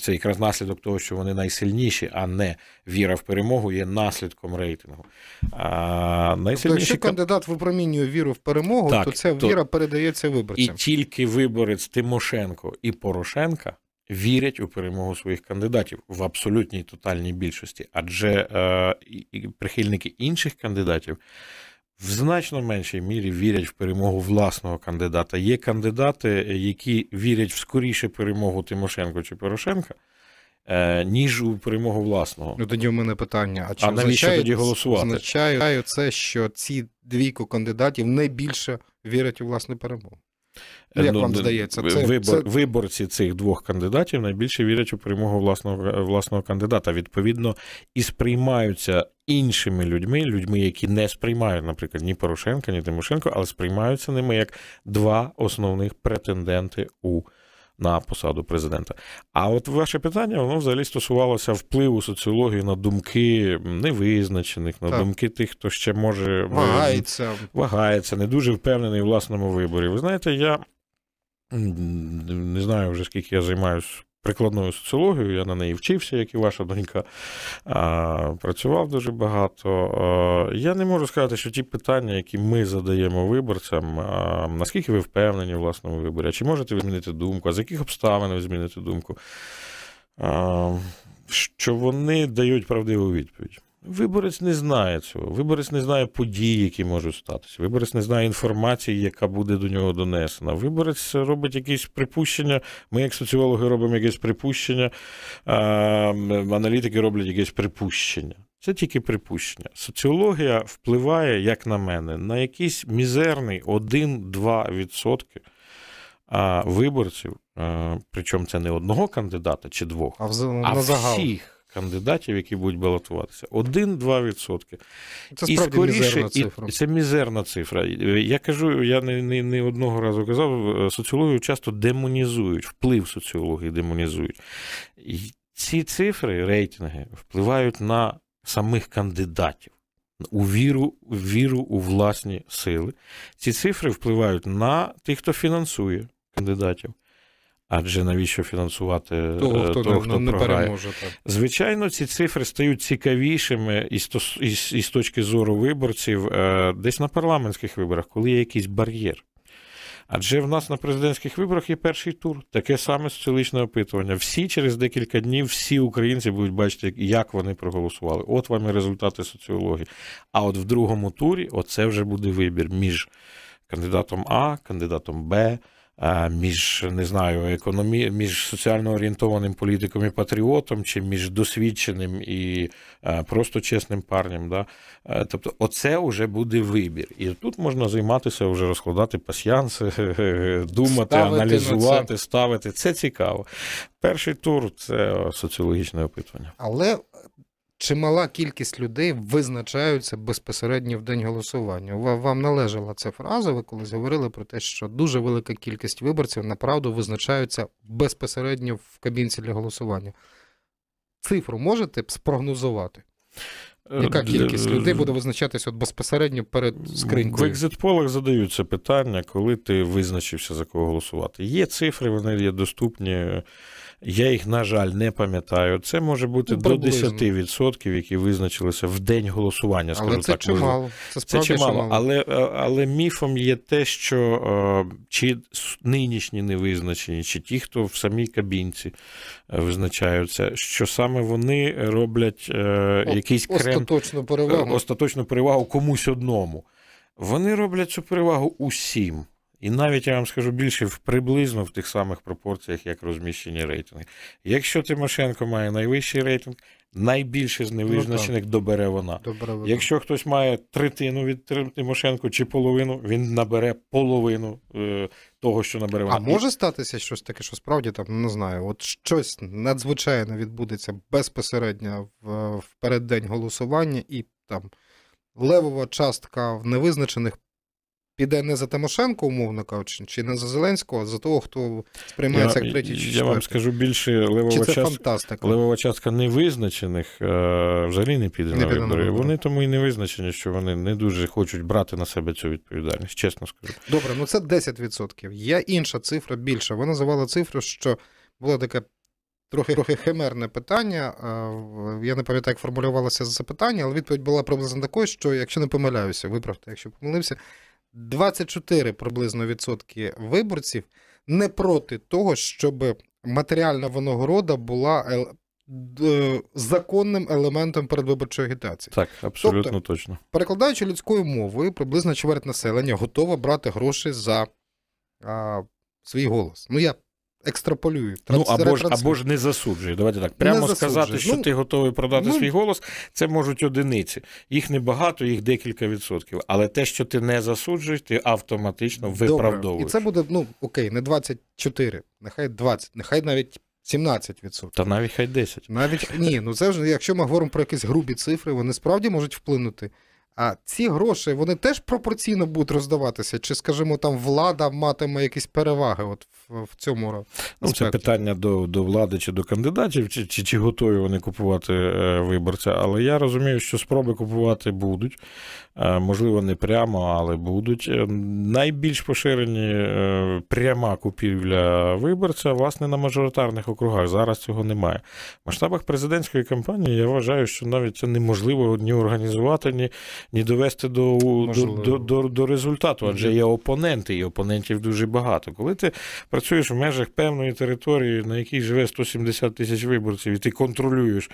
Speaker 2: це якраз наслідок того, що вони найсильніші, а не віра в перемогу є наслідком рейтингу. Тобто, найсильніші... Якщо
Speaker 1: кандидат випромінює віру в перемогу, так, то ця то... віра передається виборцям. І
Speaker 2: тільки виборець Тимошенко і Порошенка. Вірять у перемогу своїх кандидатів в абсолютній тотальній більшості, адже е, прихильники інших кандидатів в значно меншій мірі вірять в перемогу власного кандидата. Є кандидати, які вірять в скоріше перемогу Тимошенко чи Порошенка. Е, ніж у перемогу власного. Ну тоді в мене питання: а чи а навіщо означає, тоді голосувати?
Speaker 1: Означає це, що ці двійку кандидатів найбільше вірять у власну перемогу? Ну, як ну, вам здається, це вибор, це...
Speaker 2: виборці цих двох кандидатів найбільше вірять у перемогу власного власного кандидата. Відповідно, і сприймаються іншими людьми, людьми, які не сприймають, наприклад, ні Порошенка, ні Тимошенко, але сприймаються ними як два основних претенденти у. На посаду президента. А от ваше питання, воно взагалі стосувалося впливу соціології на думки невизначених, на так. думки тих, хто ще може вагається, вагається, не дуже впевнений у власному виборі. Ви знаєте, я не знаю вже скільки я займаюся прикладною соціологією, я на неї вчився, як і ваша донька, а, працював дуже багато. А, я не можу сказати, що ті питання, які ми задаємо виборцям, а, наскільки ви впевнені в власному виборі, а чи можете ви змінити думку, а з яких обставин ви змінити думку, що вони дають правдиву відповідь. Виборець не знає цього. Виборець не знає подій, які можуть статися. Виборець не знає інформації, яка буде до нього донесена. Виборець робить якісь припущення. Ми, як соціологи, робимо якісь припущення, аналітики роблять якісь припущення. Це тільки припущення. Соціологія впливає, як на мене, на якийсь мізерний 1-2% виборців. Причому це не одного кандидата чи двох,
Speaker 1: а, в... а всіх
Speaker 2: кандидатів, які будуть балотуватися. 1-2%. Це і скоріше, цифра. І це мізерна цифра. Я кажу, я не, не, не одного разу казав, соціологію часто демонізують, вплив соціології демонізують. І ці цифри, рейтинги, впливають на самих кандидатів. У віру віру у власні сили. Ці цифри впливають на тих, хто фінансує кандидатів, Адже навіщо фінансувати е, того, хто, того, не, хто не переможе? Так. Звичайно, ці цифри стають цікавішими із, із, із точки зору виборців е, десь на парламентських виборах, коли є якийсь бар'єр. Адже в нас на президентських виборах є перший тур, таке саме соціологічне опитування. Всі через декілька днів всі українці будуть бачити, як вони проголосували. От вам і результати соціології. А от в другому турі оце вже буде вибір між кандидатом А, кандидатом Б між не знаю, економі... між соціально орієнтованим політиком і патріотом, чи між досвідченим і просто чесним парнем. Да? Тобто, оце вже буде вибір. І тут можна займатися, вже розкладати пасьянси, думати, ставити аналізувати, це. ставити. Це цікаво. Перший тур це соціологічне опитування.
Speaker 1: Але чимала кількість людей визначаються безпосередньо в день голосування. Вам належала ця фраза. Ви колись говорили про те, що дуже велика кількість виборців направду визначаються безпосередньо в кабінці для голосування. Цифру можете спрогнозувати? Е, Яка кількість е, людей е, буде визначатися от безпосередньо перед скринькою? В
Speaker 2: екзитполах задаються питання, коли ти визначився за кого голосувати. Є цифри, вони є доступні. Я їх, на жаль, не пам'ятаю. Це може бути ну, до 10%, які визначилися в день голосування. скажу але це так. Чимало. Це, це чимало. чимало. Але е, але міфом є те, що е, чи нинішні невизначені, чи ті, хто в самій кабінці е, визначаються, що саме вони роблять О, якийсь крем, остаточну перевагу. остаточну перевагу комусь одному. Вони роблять цю перевагу усім. І навіть я вам скажу більше в приблизно в тих самих пропорціях, як розміщені рейтинги. Якщо Тимошенко має найвищий рейтинг, найбільше з ну невизначених ну, добере вона. добере вона. Якщо хтось має третину від Тимошенко чи половину, він набере половину е, того, що набере вона. А може
Speaker 1: статися щось таке, що справді там ну, не знаю, от щось надзвичайно відбудеться безпосередньо в, в переддень голосування і там. Левова частка в невизначених піде не за Тимошенко, умовно кажучи, чи не за Зеленського, а за того, хто сприймається я, як третій чи четвертий. Я вам скажу
Speaker 2: більше, левова, час, левова частка невизначених е, взагалі не піде, не на, піде вибори. вибори. Вони тому і не визначені, що вони не дуже хочуть брати на себе цю відповідальність, чесно скажу.
Speaker 1: Добре, ну це 10%. Я інша цифра більша. Ви називали цифру, що було таке. Трохи трохи химерне питання. Е, я не пам'ятаю, як формулювалося запитання, але відповідь була приблизно такою, що якщо не помиляюся, виправте, якщо помилився, 24 приблизно відсотки виборців не проти того, щоб матеріальна винагорода була е, е, законним елементом передвиборчої агітації. Так, тобто, абсолютно тобто, точно. Перекладаючи людською мовою, приблизно чверть населення готова брати гроші за а, свій голос. Ну я екстраполює. Ну, або ж або ж
Speaker 2: не засуджує. Давайте так. Прямо сказати, що ну, ти готовий продати ну, свій голос, це можуть одиниці. Їх небагато, їх декілька відсотків. Але те, що ти не засуджуєш, ти автоматично виправдовуєш. І це
Speaker 1: буде, ну окей, не 24, нехай 20, нехай навіть. 17%. Та навіть хай 10. Навіть ні, ну це ж якщо ми говоримо про якісь грубі цифри, вони справді можуть вплинути а ці гроші вони теж пропорційно будуть роздаватися? Чи, скажімо, там влада матиме якісь переваги от в, в цьому ну, аспекті? Це
Speaker 2: питання до до влади чи до кандидатів, чи, чи чи, готові вони купувати е, виборця. Але я розумію, що спроби купувати будуть. Е, можливо, не прямо, але будуть. Е, найбільш поширені е, пряма купівля виборця, власне, на мажоритарних округах. Зараз цього немає. В масштабах президентської кампанії я вважаю, що навіть це неможливо ні організувати, ні ні довести до Можливо. до, до, до, результату, адже є опоненти, і опонентів дуже багато. Коли ти працюєш в межах певної території, на якій живе 170 тисяч виборців, і ти контролюєш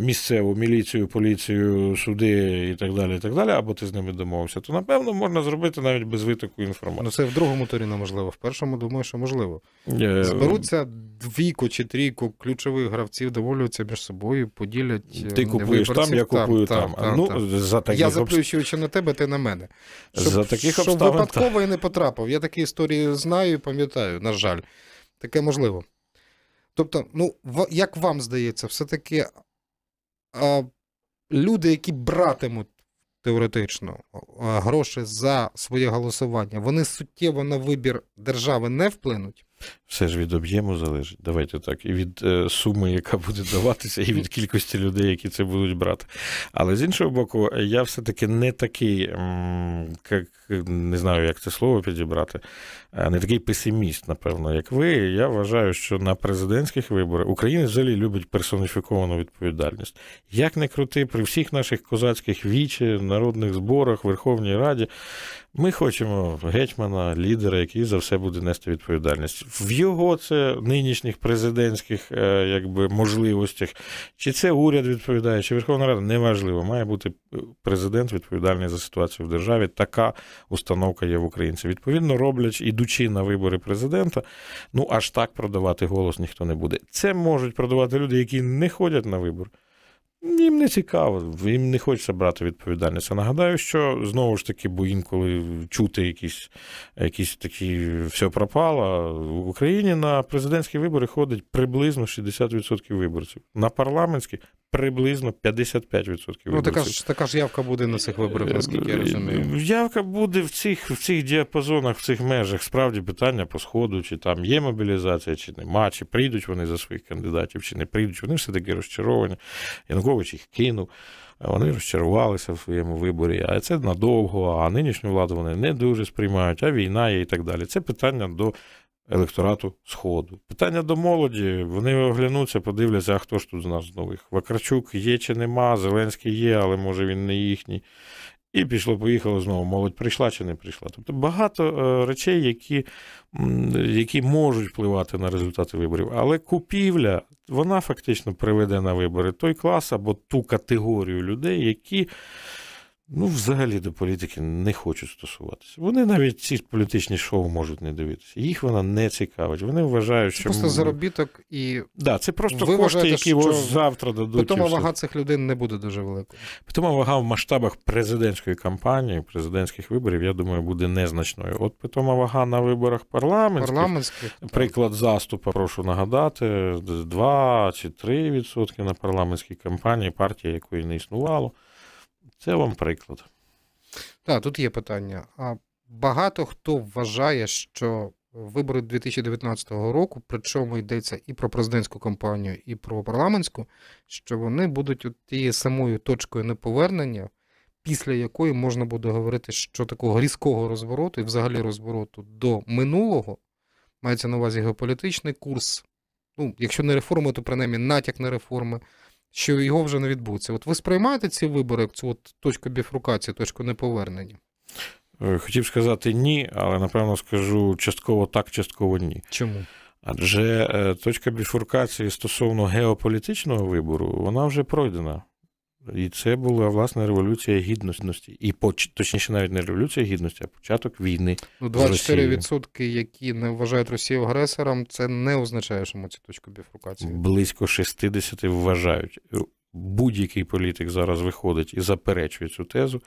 Speaker 2: місцеву міліцію, поліцію, суди і так далі, і так далі або ти з ними домовився, то напевно можна зробити навіть без витоку інформації.
Speaker 1: Ну це в другому турі неможливо. В першому думаю, що можливо. Є... Зберуться двійку чи трійку ключових гравців, доволюються між собою, поділять. Ти е, купуєш виборців. там, я купую там. там. там ну, там. За таких Я заплющуючи на тебе, ти на мене. Щоб, за таких щоб обставин, випадково та... і не потрапив. Я такі історії знаю і пам'ятаю, на жаль. Таке можливо. Тобто, ну, як вам здається, все-таки а, люди, які братимуть теоретично гроші за своє голосування, вони суттєво на вибір держави не вплинуть.
Speaker 2: Все ж від об'єму залежить. Давайте так, і від е, суми, яка буде даватися, і від кількості людей, які це будуть брати. Але з іншого боку, я все-таки не такий, як не знаю, як це слово підібрати. Е, не такий песиміст, напевно, як ви. Я вважаю, що на президентських виборах Україна взагалі любить персоніфіковану відповідальність. Як не крути, при всіх наших козацьких вічі, народних зборах, Верховній Раді, ми хочемо гетьмана, лідера, який за все буде нести відповідальність. В його це нинішніх президентських е, якби, можливостях, чи це уряд відповідає, чи Верховна Рада неважливо, має бути президент відповідальний за ситуацію в державі. Така установка є в українців. Відповідно, роблять і ідучи на вибори президента, ну аж так продавати голос ніхто не буде. Це можуть продавати люди, які не ходять на вибори. Їм не цікаво, їм не хочеться брати відповідальність. А нагадаю, що знову ж таки, бо інколи чути якісь якісь такі все пропало. В Україні на президентські вибори ходить приблизно 60% виборців. На парламентські приблизно 55% виборців. Ну, така ж
Speaker 1: така ж явка буде на цих виборах, наскільки я е, розумію.
Speaker 2: Явка буде в цих в цих діапазонах, в цих межах. Справді питання по сходу, чи там є мобілізація, чи нема, чи прийдуть вони за своїх кандидатів, чи не прийдуть. Вони все таки розчаровані. Янукович їх кинув. Вони розчарувалися в своєму виборі, а це надовго, а нинішню владу вони не дуже сприймають, а війна є і так далі. Це питання до електорату Сходу. Питання до молоді. Вони оглянуться, подивляться, а хто ж тут з нас з нових? Вакарчук є чи нема, Зеленський є, але може він не їхній. І пішло, поїхало знову. Молодь прийшла чи не прийшла. Тобто багато е, речей, які які можуть впливати на результати виборів. Але купівля, вона фактично приведе на вибори той клас або ту категорію людей, які ну, взагалі до політики не хочуть стосуватися. Вони навіть ці політичні шоу можуть не дивитися. Їх вона не цікавить. Вони вважають, це що просто
Speaker 1: заробіток і да, це просто Ви кошти, які що... завтра дадуть. Питома вага
Speaker 2: цих людей не буде дуже великою. Питома вага в масштабах президентської кампанії, президентських виборів, я думаю, буде незначною. От питома вага на виборах парламентських, парламентських приклад так. заступа, прошу нагадати: 2 чи 3 відсотки на парламентській кампанії, партії якої не існувало. Це вам приклад.
Speaker 1: Так, тут є питання. А багато хто вважає, що вибори 2019 року, причому йдеться і про президентську кампанію, і про парламентську, що вони будуть от тією самою точкою неповернення, після якої можна буде говорити, що такого різкого розвороту і взагалі розвороту до минулого мається на увазі геополітичний курс. Ну, якщо не реформи, то принаймні натяк на реформи що його вже не відбудеться. От ви сприймаєте ці вибори, як цю от точку біфрукації, точку неповернення?
Speaker 2: Е, хотів сказати ні, але напевно скажу частково так, частково ні. Чому? Адже е, точка біфуркації стосовно геополітичного вибору, вона вже пройдена. І це була власне революція гідності, і точніше навіть не революція гідності, а початок війни. Ну 24%,
Speaker 1: які не вважають Росію агресором, це не означає, що ми цю точку біфрукації.
Speaker 2: Близько 60 вважають. Будь-який політик зараз виходить і заперечує цю тезу.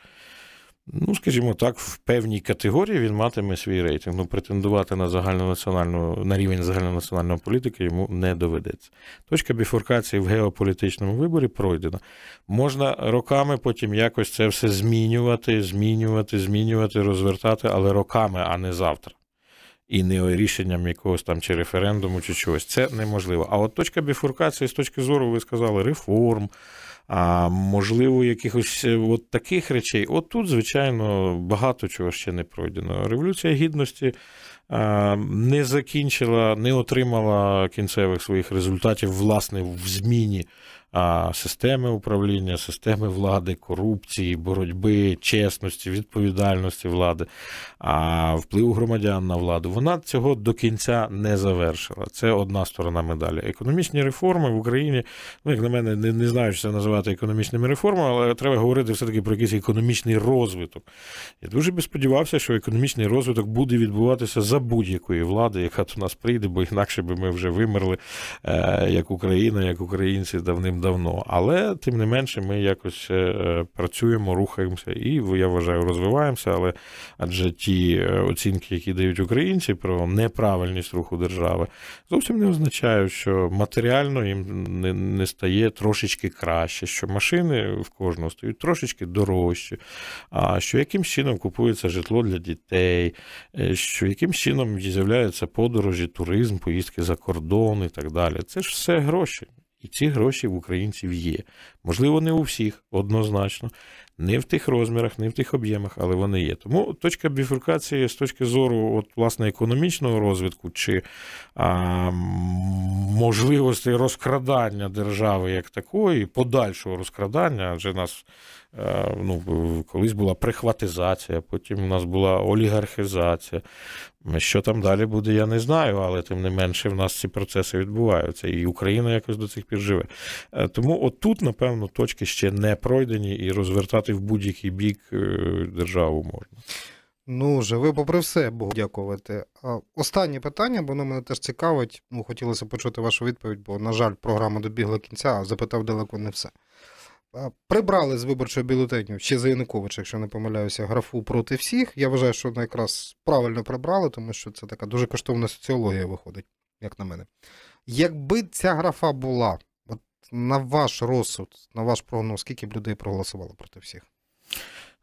Speaker 2: Ну, скажімо так, в певній категорії він матиме свій рейтинг. Ну, претендувати на загальнонаціональну на рівень загальнонаціональної політики йому не доведеться. Точка біфуркації в геополітичному виборі пройдена. Можна роками потім якось це все змінювати, змінювати, змінювати, розвертати, але роками, а не завтра. І не рішенням якогось там чи референдуму, чи чогось. Це неможливо. А от точка біфуркації з точки зору, ви сказали, реформ. А можливо, якихось е, от таких речей. От тут, звичайно, багато чого ще не пройдено. Революція гідності не закінчила, не отримала кінцевих своїх результатів, власне, в зміні системи управління, системи влади, корупції, боротьби, чесності, відповідальності влади, а впливу громадян на владу. Вона цього до кінця не завершила. Це одна сторона медалі. Економічні реформи в Україні, ну як на мене, не, не знаю, що це називати економічними реформами, але треба говорити все таки про якийсь економічний розвиток. Я дуже би сподівався, що економічний розвиток буде відбуватися за будь-якої влади, яка до нас прийде, бо інакше би ми вже вимерли е, як Україна, як українці давним давно, але тим не менше, ми якось е, е, працюємо, рухаємося і я вважаю, розвиваємося. Але адже ті е, оцінки, які дають українці про неправильність руху держави, зовсім не означає, що матеріально їм не, не стає трошечки краще, що машини в кожного стають трошечки дорожчі, а що яким чином купується житло для дітей, що яким чином з'являються подорожі, туризм, поїздки за кордон і так далі. Це ж все гроші. І ці гроші в українців є. Можливо, не у всіх, однозначно, не в тих розмірах, не в тих об'ємах, але вони є. Тому точка біфуркації з точки зору от, власне економічного розвитку чи а, можливості розкрадання держави як такої, подальшого розкрадання, адже нас Е, ну, колись була прихватизація, потім у нас була олігархізація. Що там далі буде, я не знаю, але тим не менше в нас ці процеси відбуваються, і Україна якось до цих пір живе. Е, тому отут, напевно, точки ще не пройдені, і розвертати в будь-який бік е, державу можна.
Speaker 1: Ну, живи, попри все, Богу дякувати. Останнє питання, воно мене теж цікавить. Ну, хотілося почути вашу відповідь, бо, на жаль, програма добігла кінця, а запитав далеко не все прибрали з виборчого бюлетеню ще за Януковича, якщо не помиляюся, графу проти всіх. Я вважаю, що якраз правильно прибрали, тому що це така дуже коштовна соціологія виходить, як на мене. Якби ця графа була, от на ваш розсуд, на ваш прогноз, скільки б людей проголосувало проти всіх?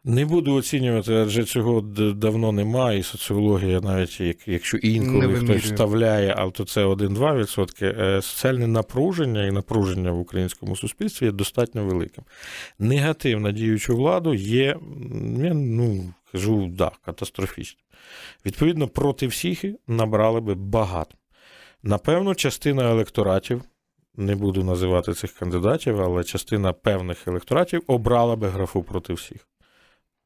Speaker 2: Не буду оцінювати, адже цього давно немає, і соціологія, навіть якщо інколи хтось вставляє, але то це 1-2%, е, соціальне напруження і напруження в українському суспільстві є достатньо великим. Негативна діючу владу є, я ну кажу, да, катастрофічним. Відповідно, проти всіх набрали би багато. Напевно, частина електоратів. Не буду називати цих кандидатів, але частина певних електоратів обрала би графу проти всіх.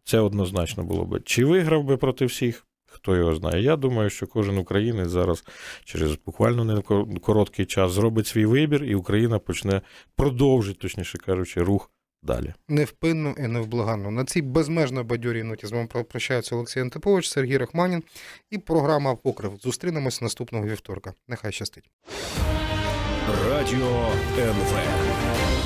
Speaker 2: Це однозначно було би. Чи виграв би проти всіх? Хто його знає? Я думаю, що кожен українець зараз через буквально не короткий час зробить свій вибір, і Україна почне продовжити, точніше кажучи, рух далі.
Speaker 1: Невпинно і невблаганно. На цій безмежно бадьорій ноті з вами прощаються Олексій Антипович, Сергій Рахманін і програма Покрив. Зустрінемось наступного вівторка. Нехай щастить. Радіо НВ.